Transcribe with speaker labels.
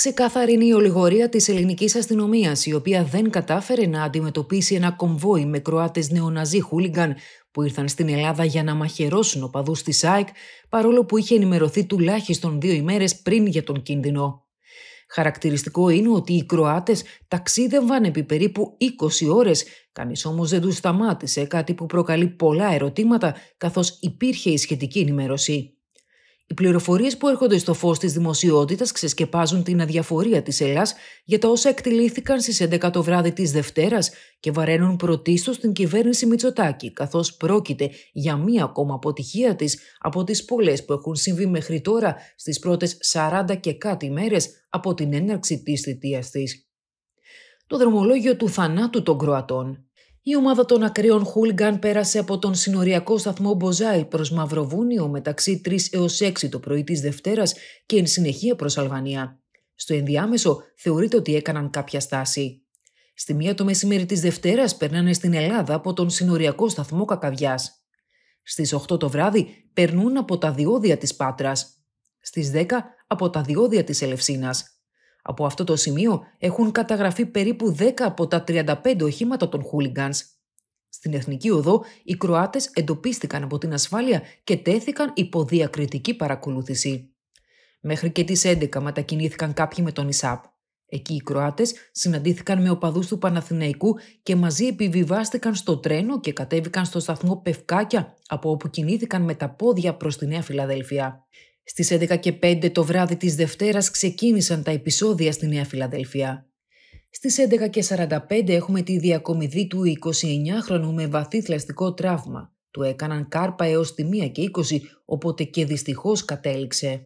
Speaker 1: Ξεκάθαρη είναι η ολιγορία της ελληνικής αστυνομίας, η οποία δεν κατάφερε να αντιμετωπίσει ένα κομβόι με Κροάτες νεοναζί χούλιγκαν που ήρθαν στην Ελλάδα για να μαχαιρώσουν οπαδούς της ΣΑΕΚ, παρόλο που είχε ενημερωθεί τουλάχιστον δύο ημέρες πριν για τον κίνδυνο. Χαρακτηριστικό είναι ότι οι Κροάτες ταξίδευαν επί περίπου 20 ώρες, κανείς όμως δεν τους σταμάτησε, κάτι που προκαλεί πολλά ερωτήματα, καθώς υπήρχε η σχετική ενημέρωση. Οι πληροφορίες που έρχονται στο φως της δημοσιότητας ξεσκεπάζουν την αδιαφορία της Ελλάς για τα όσα εκτελήθηκαν στι 11 το βράδυ της Δευτέρας και βαραίνουν πρωτίστως την κυβέρνηση Μητσοτάκη, καθώς πρόκειται για μία ακόμα αποτυχία της από τις πολλές που έχουν συμβεί μέχρι τώρα στις πρώτες 40 και κάτι μέρες από την έναρξη της θητείας της. Το δρομολόγιο του θανάτου των Κροατών η ομάδα των ακραίων χούλιγκαν πέρασε από τον συνοριακό σταθμό Μποζάι προς Μαυροβούνιο μεταξύ 3 έω 6 το πρωί της Δευτέρας και εν συνεχεία προς Αλβανία. Στο ενδιάμεσο θεωρείται ότι έκαναν κάποια στάση. Στη μία το μεσημέρι της Δευτέρας περνάνε στην Ελλάδα από τον συνοριακό σταθμό Κακαβιάς. Στις 8 το βράδυ περνούν από τα διόδια της Πάτρας. Στις 10 από τα διόδια της Ελευσίνας. Από αυτό το σημείο έχουν καταγραφεί περίπου 10 από τα 35 οχήματα των χούλιγκανς. Στην Εθνική Οδό, οι Κροάτες εντοπίστηκαν από την ασφάλεια και τέθηκαν υπό διακριτική παρακολούθηση. Μέχρι και τις 11 μετακινήθηκαν κάποιοι με τον Ισάπ. Εκεί οι Κροάτες συναντήθηκαν με οπαδούς του Παναθηναϊκού και μαζί επιβιβάστηκαν στο τρένο και κατέβηκαν στο σταθμό Πευκάκια από όπου κινήθηκαν με τα πόδια προς τη Νέα Φιλαδέλφια. Στις 11.05 το βράδυ της Δευτέρας ξεκίνησαν τα επεισόδια στη Νέα Φιλαδέλφια. Στις 11.45 έχουμε τη διακομιδή του 29χρονου με βαθύ θλαστικό τραύμα. Του έκαναν κάρπα έως τη 1 και 20, οπότε και δυστυχώς κατέληξε.